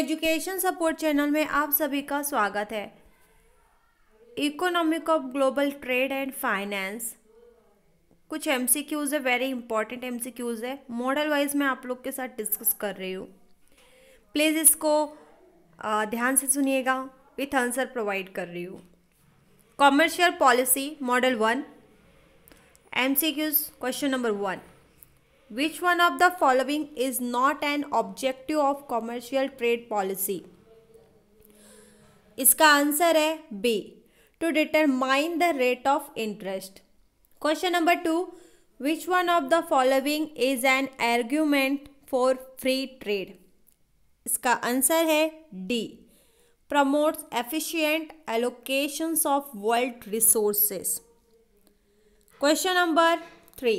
Education support channel में आप सभी का स्वागत है economic of global trade and finance कुछ एम सी क्यूज़ है very important M C Qs है मॉडल वाइज मैं आप लोग के साथ डिस्कस कर रही हूँ प्लीज़ इसको ध्यान से सुनिएगा विथ आंसर प्रोवाइड कर रही हूँ commercial policy model one M C Qs question number one Which one of the following is not an objective of commercial trade policy? इसका आंसर है B to determine the rate of interest question number two which one of the following is an argument for free trade इसका answer है D promotes efficient allocations of world resources question number three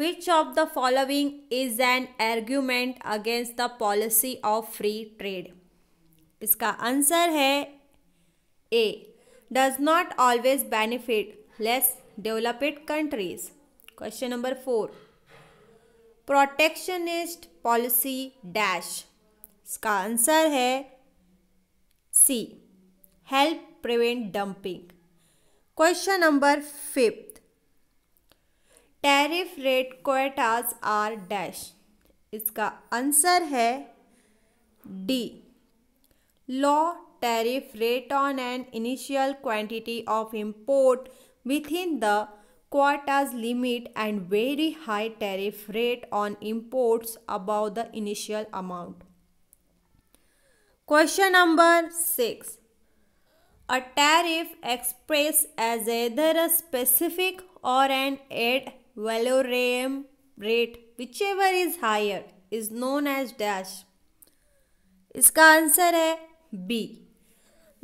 Which of the following is an argument against the policy of free trade? इसका answer है A does not always benefit less developed countries question number four protectionist policy dash इसका answer है C help prevent dumping question number fifth tariff rate quotas are dash इसका answer है D low tariff rate on an initial quantity of import within the quotas limit and very high tariff rate on imports above the initial amount question number six a tariff express as either a specific or an ad valorem rate whichever is higher is known as dash इसका answer है B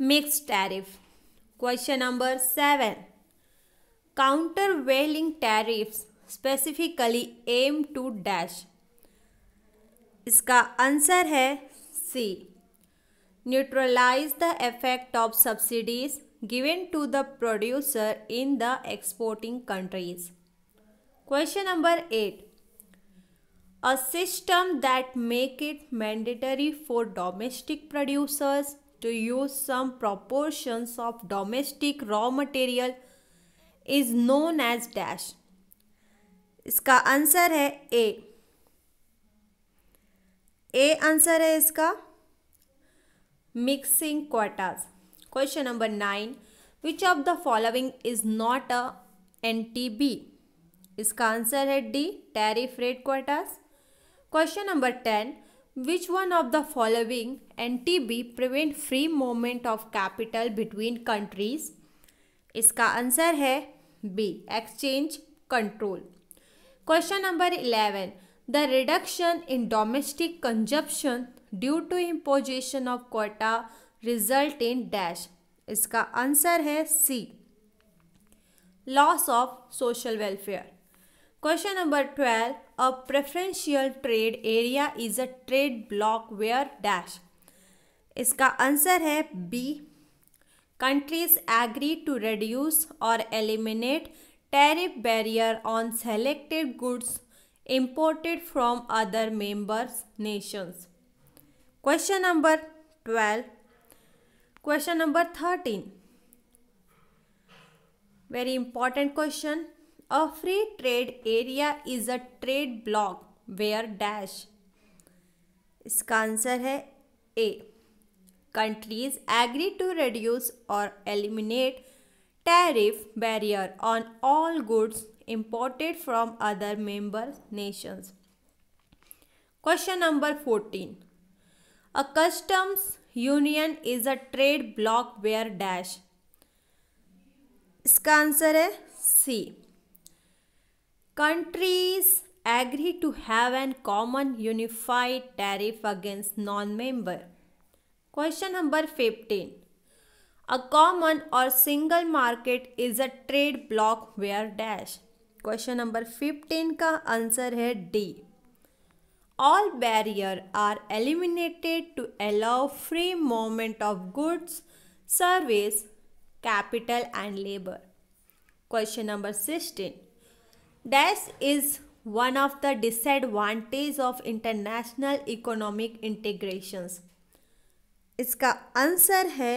mix tariff question number seven countervailing tariff specifically aim to dash इसका answer है C neutralise the effect of subsidies given to the producer in the exporting countries Question number 8. A system that make it mandatory for domestic producers to use some proportions of domestic raw material is known as dash. इसका answer है A A answer है इसका mixing quotas question number nine which of the following is not a an इसका answer है D tariff rate quotas question number ten which one of the following N T B prevent free moment of capital between countries इसका answer है B exchange control question number eleven the reduction in domestic consumption due to imposition of quota result in dash इसका answer है C loss of social welfare question number twelve a preferential trade area is a trade bloc where dash इसका answer है B countries agree to reduce or eliminate tariff barrier on selected goods imported from other members nations question number twelve question number thirteen very important question A free trade area is a trade block where dash इसका answer है A countries agree to reduce or eliminate tariff barrier on all goods imported from other member nations question number fourteen a customs union is a trade bloc where dash इसका answer है C countries agree to have a common unified tariff against non-member. Question number 15. A common or single market is a trade block where dash. Question number 15 ka answer hai D. All barrier are eliminated to allow free movement of goods, services, capital and labor. Question number 16. Dash is one of the disadvantage of international economic integrations इसका answer है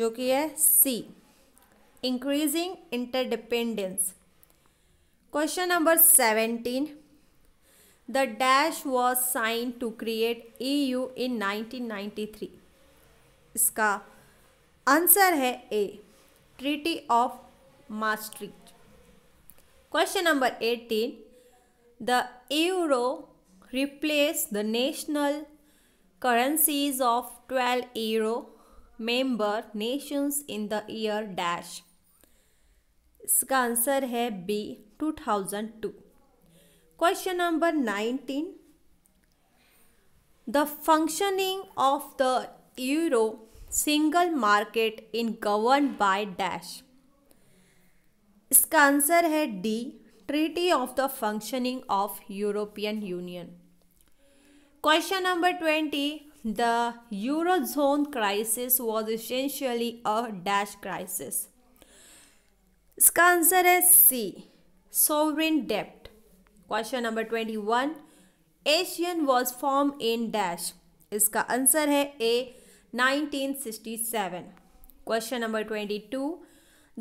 जो कि है C increasing interdependence question number seventeen the dash was sign to create E U in nineteen ninety three इसका answer है A treaty of Maastricht Question number 18. The euro replaced the national currencies of 12 euro member nations in the year dash. इसका answer है B, 2002. Question number 19. The functioning of the euro single market in governed by dash. इसका answer है D treaty of the functioning of European Union question number twenty the eurozone crisis was essentially a dash crisis इसका answer है C sovereign डेप्ट question number twenty one ASEAN was form in dash इसका answer है A nineteen sixty seven question number twenty two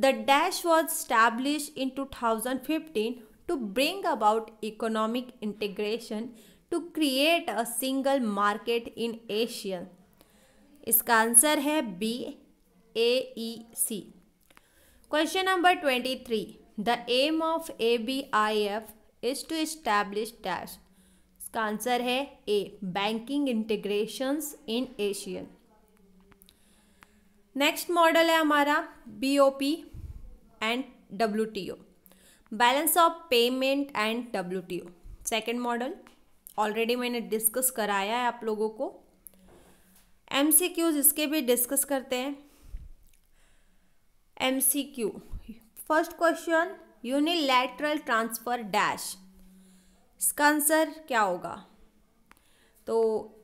The dash was established in 2015 to bring about economic integration to create a single market in Asia. इसका answer है b a e c question number twenty three the aim of A B I F is to establish dash इसका answer है A banking integrations in ASEAN next model है हमारा B O P and W T O balance of payment and W T O second model already मैंने discuss कराया है आप लोगों को एम सी क्यूज इसके भी डिस्कस करते हैं M C Q first question unilateral transfer dash इसका आंसर क्या होगा तो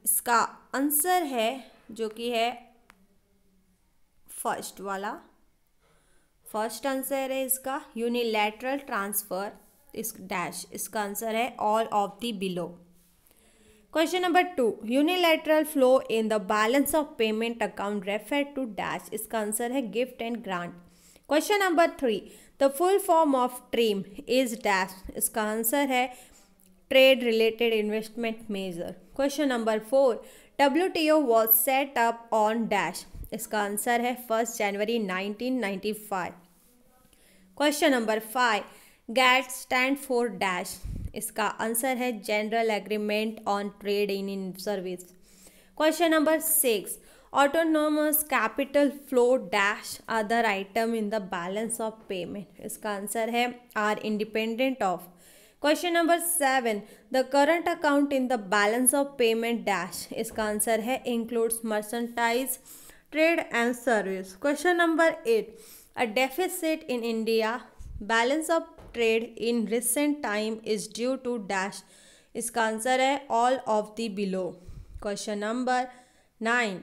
इसका आंसर है जो कि है फर्स्ट वाला फर्स्ट आंसर है इसका यूनिलैटरल ट्रांसफ़र इस डैश इसका आंसर है all of the below question number two unilateral flow in the balance of payment account refer to dash इसका आंसर है gift and grant question number three the full form of TRIM is dash इसका answer है trade related investment measure question number four W T O was set up on dash इसका answer है first January 1995 question number five GATT stand for dash इसका answer है general agreement on trade in in service question number six autonomous capital flow dash other item in the balance of payment इसका answer है are independent of question number seven the current account in the balance of payment dash इसका answer है includes merchandise trade and service question number eight a deficit in India balance of trade in recent time is due to dash इसका answer है all of the below question number nine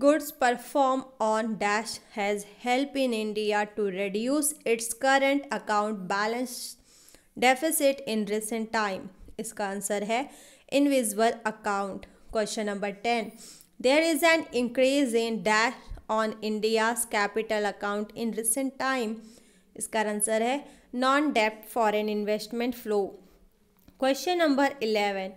goods performed on dash has helped in india to reduce its current account balance deficit in recent time इसका answer है invisible account question number ten there is an increase in dash on India's capital account in recent time इसका answer है non डेप्ट foreign investment flow question number eleven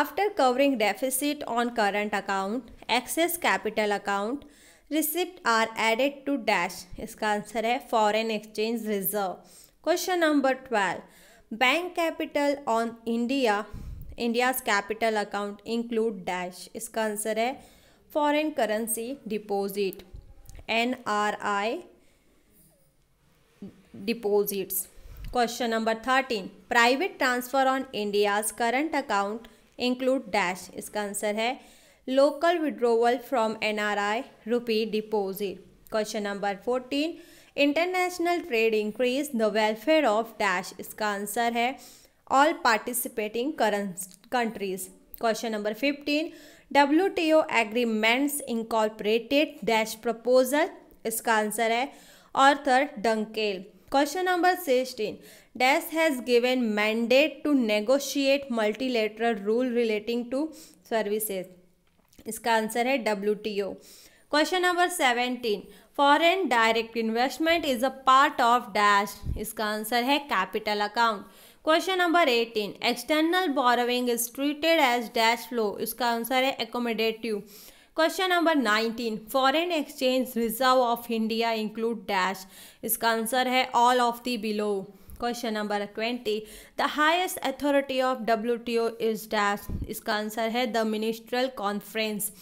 after covering deficit on current account excess capital account receipt are added to dash इसका answer है foreign exchange reserve question number twelve bank capital on India India's capital account include dash इसका answer है foreign currency deposit N R I deposits question number thirteen private transfer on India's current account include dash इसका answer है local withdrawal from N R I rupee deposit question number fourteen international trade increase the welfare of dash इसका answer है all participating countries question number fifteen W T O agreements incorporated dash proposal इसका answer है Arthur Dunkel question number sixteen dash has given mandate to negotiate multilateral rule relating to services इसका answer है W T O question number seventeen foreign direct investment is a part of dash इसका answer है capital account question number eighteen external borrowing is treated as dash flow इसका answer है accommodative question number nineteen foreign exchange reserve of India include dash इसका answer है all of the below question number twenty the highest authority of W T O is dash इसका answer है the ministerial conference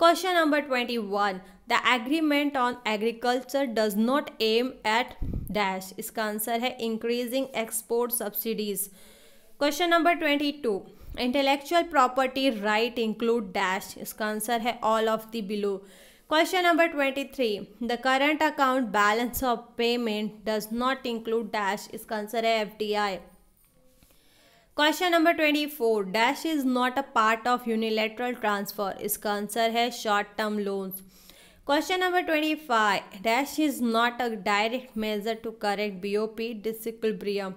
question number twenty one the agreement on agriculture does not aim at dash इसका answer है increasing export subsidies question number twenty two intellectual property right include dash इसका answer है all of the below question number twenty three the current account balance of payment does not include dash इसका answer है F D I question number twenty four dash is not a part of unilateral transfer इसका answer है short term loans question number question number twenty five dash is not a direct measure to correct P disequilibrium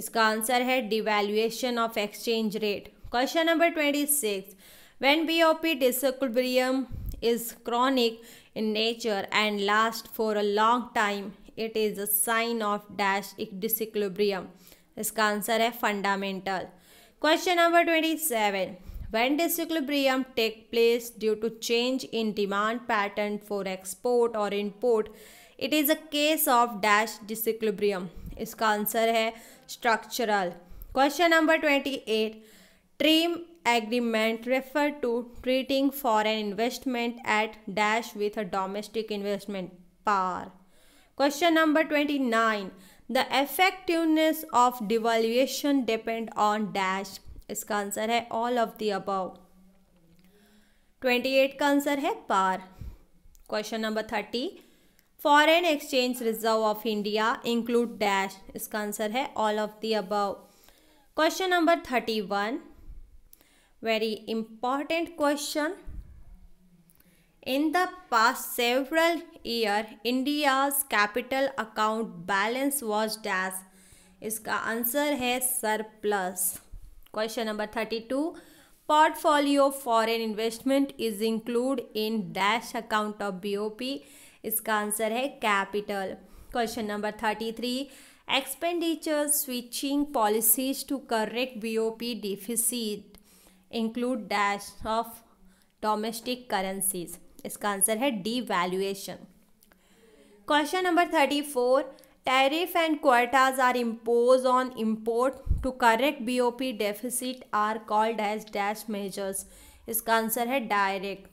इसका answer है devaluation of exchange rate question number twenty six when B O P disequilibrium is chronic in nature and last for a long time it is a sign of dash इक disequilibrium इसका answer है fundamental question number twenty seven When disequilibrium take place due to change in demand pattern for export or import, it is a case of dash disequilibrium. Its answer is structural. Question number twenty-eight. Eight agreement refer to treating foreign investment at dash with a domestic investment. Par. Question number 29. The effectiveness of devaluation depend on dash इसका answer है all of the above twenty eight का answer है पार question number thirty foreign exchange reserve of India include dash इसका answer है all of the above question number thirty one very important question in the past several year India's capital account balance was dash इसका answer है surplus Question number 32. Portfolio foreign investment is include in dash account of P इसका answer है capital question number thirty three expenditure switching policies to correct BOP deficit include dash of domestic currencies इसका answer है devaluation question number thirty four Tariff and quotas are imposed on import to correct BOP deficit are called as dash measures. Its answer is direct.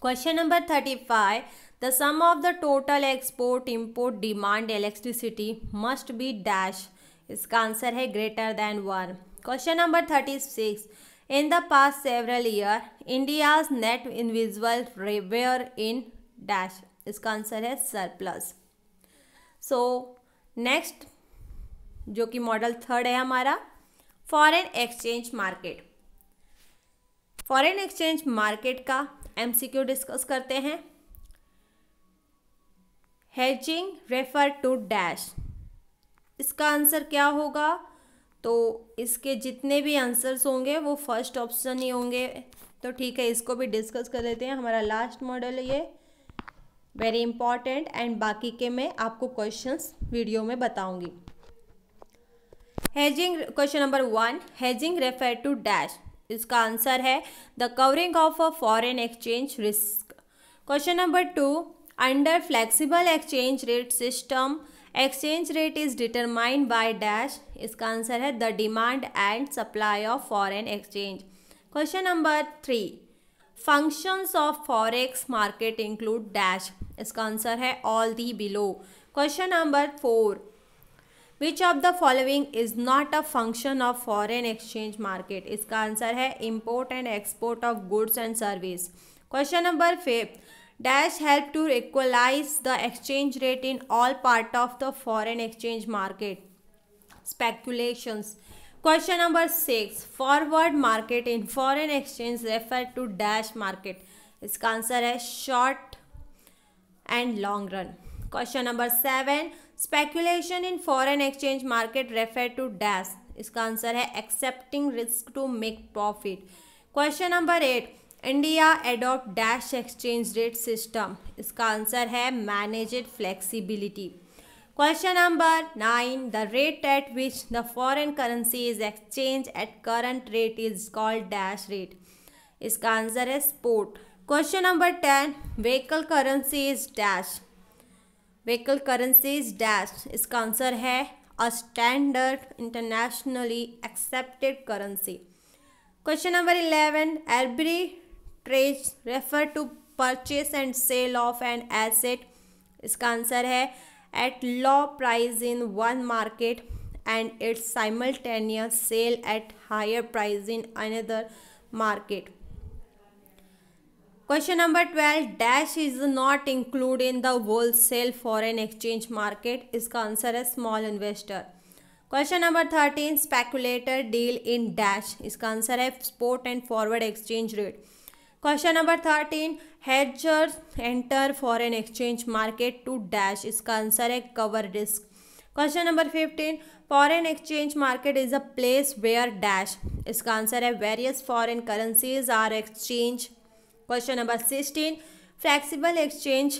Question number 35. The sum of the total export, import, demand, electricity must be dash. Its answer is greater than 1. Question number 36. In the past several years, India's net invisible revenue in dash. Its answer is surplus. So next जो कि model third है हमारा foreign exchange market foreign exchange market का MCQ discuss करते हैं hedging refer to dash इसका answer क्या होगा तो इसके जितने भी आंसर्स होंगे वो फर्स्ट ऑप्शन ही होंगे तो ठीक है इसको भी डिस्कस कर लेते हैं हमारा लास्ट मॉडल है ये वेरी इंपॉर्टेंट एंड बाकी के मैं आपको क्वेश्चंस वीडियो में बताऊंगी hedging question number one hedging refer to dash इसका आंसर है the covering of a foreign exchange risk question number two under flexible exchange rate system exchange rate is determined by dash इसका answer है the demand and supply of foreign exchange question number three functions of forex market include dash इसका answer है all the below question number four which of the following is not a function of foreign exchange market इसका answer है import and export of goods and service question number fifth dash help to equalize the exchange rate in all part of the foreign exchange market speculations question number six forward market in foreign exchange refer to dash market इसका answer है short and long run. Question number seven speculation in foreign exchange market refer to dash इसका answer है accepting risk to make profit question number eight India adopt dash exchange rate system इसका answer है managed flexibility question number nine the rate at which the foreign currency is exchange at current rate is called dash rate इसका answer है spot question number ten vehicle currency is dash vehicle currency is dash इसका answer है a standard internationally accepted currency question number eleven arbitrage refer to purchase and sale of N asset इसका answer है at low price in one market and its simultaneous sale at higher price in another market question number twelve dash is not include in the wholesale foreign exchange market इसका answer है small investor question number thirteen speculator deal in dash इसका answer है spot and forward exchange rate question number thirteen hedgers enter foreign exchange market to dash इसका answer है cover risk question number fifteen foreign exchange market is a place where dash इसका answer है various foreign currencies are exchange question number sixteen flexible exchange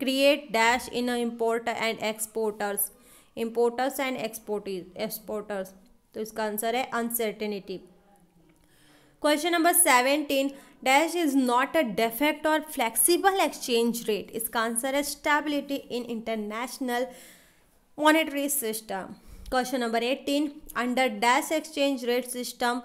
create dash in import and exporters importers and and exporters तो इसका answer है uncertainty question number seventeen dash is not a defect और flexible exchange rate इसका answer है stability in international monetary system question number eighteen under dash exchange rate system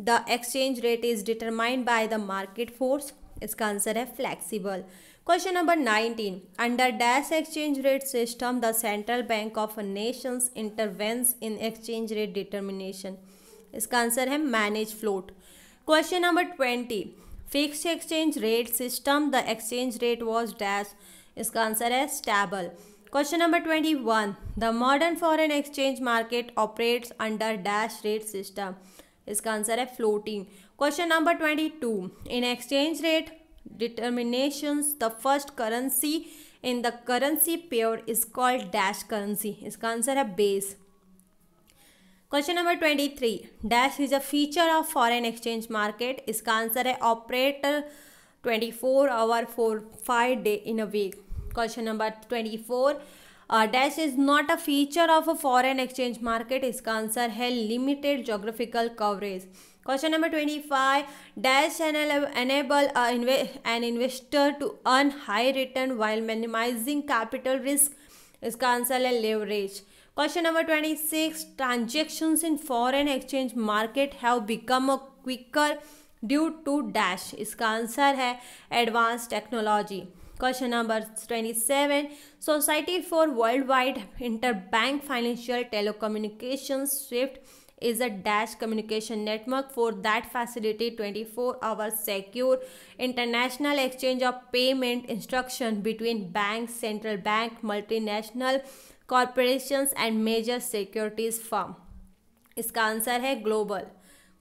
the exchange rate is determined by the market force इसका answer है flexible question number nineteen under dash exchange rate system the central bank of nations intervenes in exchange rate determination इसका answer है manage float question number twenty fix exchange rate system the exchange rate was dash इसका answer है stable question number twenty one the modern foreign exchange market operates under dash rate system इसका answer है floating question number twenty to in exchange rate determination the first currency in the currency pair is called dash currency इसका answer है base question number twenty three dash is a feature of foreign exchange market इसका answer है operator twenty four hour four five day in a week question number twenty four dash is not a feature of a foreign exchange market इसका answer है limited geographical coverage question number twenty five dash enable an investor to earn high return while minimizing capital risk इसका answer है leverage question number twenty six transactions in foreign exchange market have become a quicker due to dash इसका answer है advance technology question number twenty seven society for world wide interbank financial telecommunication SWIFT is a dash communication network for that facility twenty four hour secure international exchange of payment instruction between bank central bank multi multinational corporation and major securities firm इसका answer है global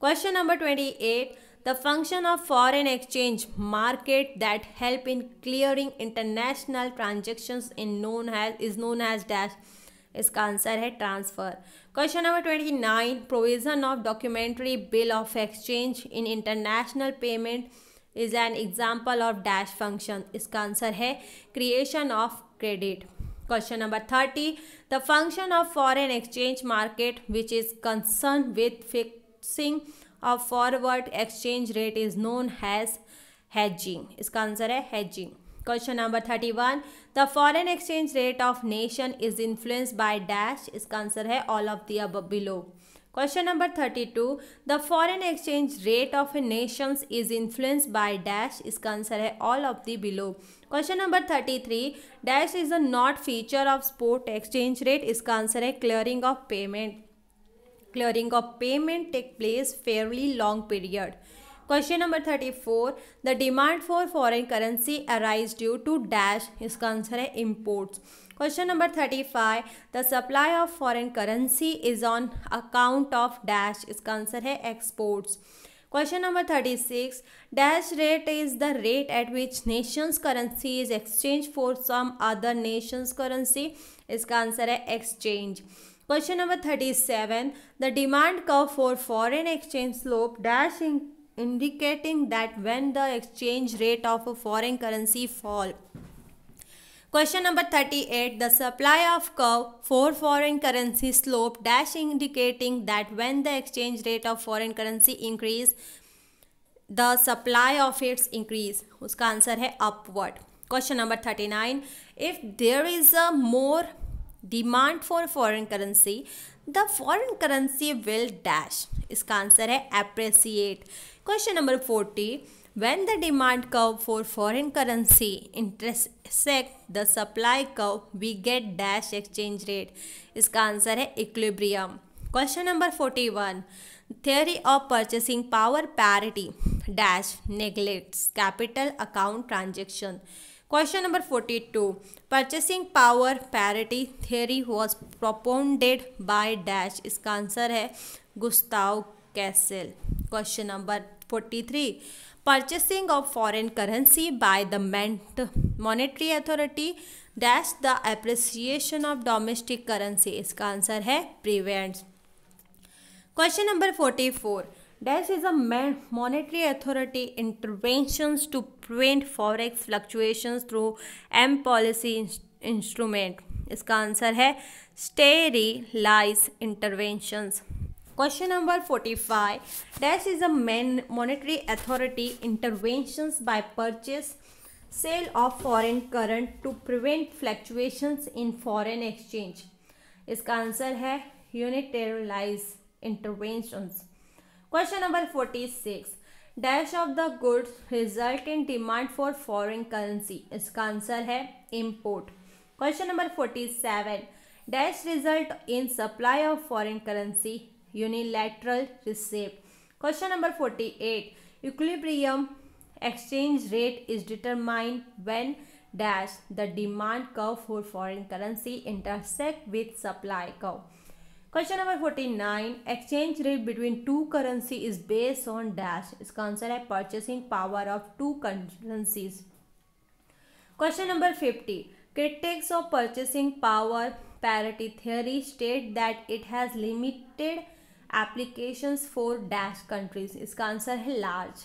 question number twenty eight the function of foreign exchange market that help in clearing international transactions in known as is known as dash इसका answer है transfer question number twenty nine provision of documentary bill of exchange in international payment is an example of dash function इसका answer है creation of credit question number thirty the function of foreign exchange market which is concern with fixing of forward exchange rate is known as hedging इसका answer है hedging question number thirty one the foreign exchange rate of nation is influenced by dash इसका answer है all of the above below question number thirty two the foreign exchange rate of a nations is influenced by dash इसका answer है all of the below question number thirty three dash is a not feature of spot exchange rate इसका answer है clearing of payment clearing of payment take place fairly long period question number thirty four the demand for foreign currency arise due to dash इसका answer है imports question number thirty five the supply of foreign currency is on account of dash इसका answer है exports question number thirty six dash rate is the rate at which nations currency is exchange for some other nations currency इसका answer है exchange question number thirty seven the demand curve for foreign exchange slope dash indicating that when the exchange rate of foreign currency fall question number thirty eight the supply of curve for foreign currency slope dash indicating that when the exchange rate of foreign currency increase the supply of its increase उसका answer है upward question number thirty nine if there is a more demand for foreign currency the foreign currency will dash इसका answer है appreciate question number forty when the demand curve for foreign currency intersect the supply curve we get dash exchange rate इसका answer है equilibrium question number forty one theory of purchasing power parity dash neglects capital account transaction question number forty two purchasing power parity theory was propounded by dash इसका answer है Gustav Cassel question number forty three purchasing of foreign currency by the मेंट monetary authority dash the appreciation of domestic currency इसका answer है prevent question number forty four Dash is a monetary authority interventions to prevent forex fluctuations through M policy instrument. इसका answer है sterilize interventions. Question number 45. Dash is a man monetary authority interventions by purchase, sale of foreign current to prevent fluctuations in foreign exchange. इसका answer है unilateralized interventions. Question number 46. Dash of the goods result in demand for foreign currency. Its answer is import. Question number 47. Dash result in supply of foreign currency. Unilateral receipt. Question number 48. Equilibrium exchange rate is determined when dash the demand curve for foreign currency intersect with supply curve. Question number forty nine exchange rate between two currency is based on dash इसका answer है purchasing power of two currencies question number fifty critics of purchasing power parity theory state that it has limited application for dash countries इसका answer है large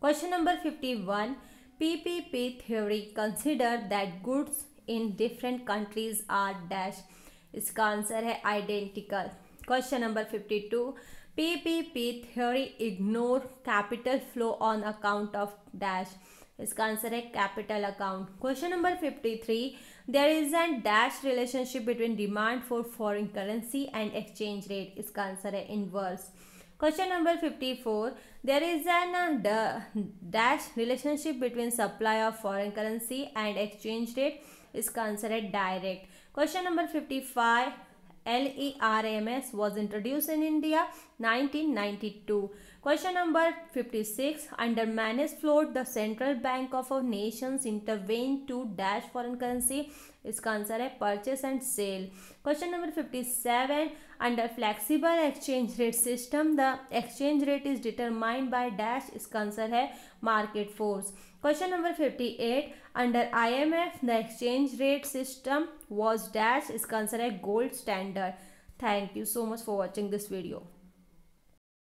question number fifty one P P P theory consider that goods in different countries are dash इसका answer है identical question number fifty to P P P theory ignore capital flow on account of dash इसका answer है capital account question number fifty three there is an dash relationship between demand for foreign currency and exchange rate इसका answer है inverse question number fifty four there is an dash relationship between supply of foreign currency and exchange rate इसका answer है direct Question number 55. LERMS was introduced in India 1992. Question number 56. Under managed float, the central bank of a nations intervened to dash foreign currency इसका answer है purchase and sale question number fifty seven under flexible exchange rate system the exchange rate is determined by dash इसका answer है market force question number fifty eight under IMF the exchange rate system was dash इसका answer है gold standard thank you so much for watching this video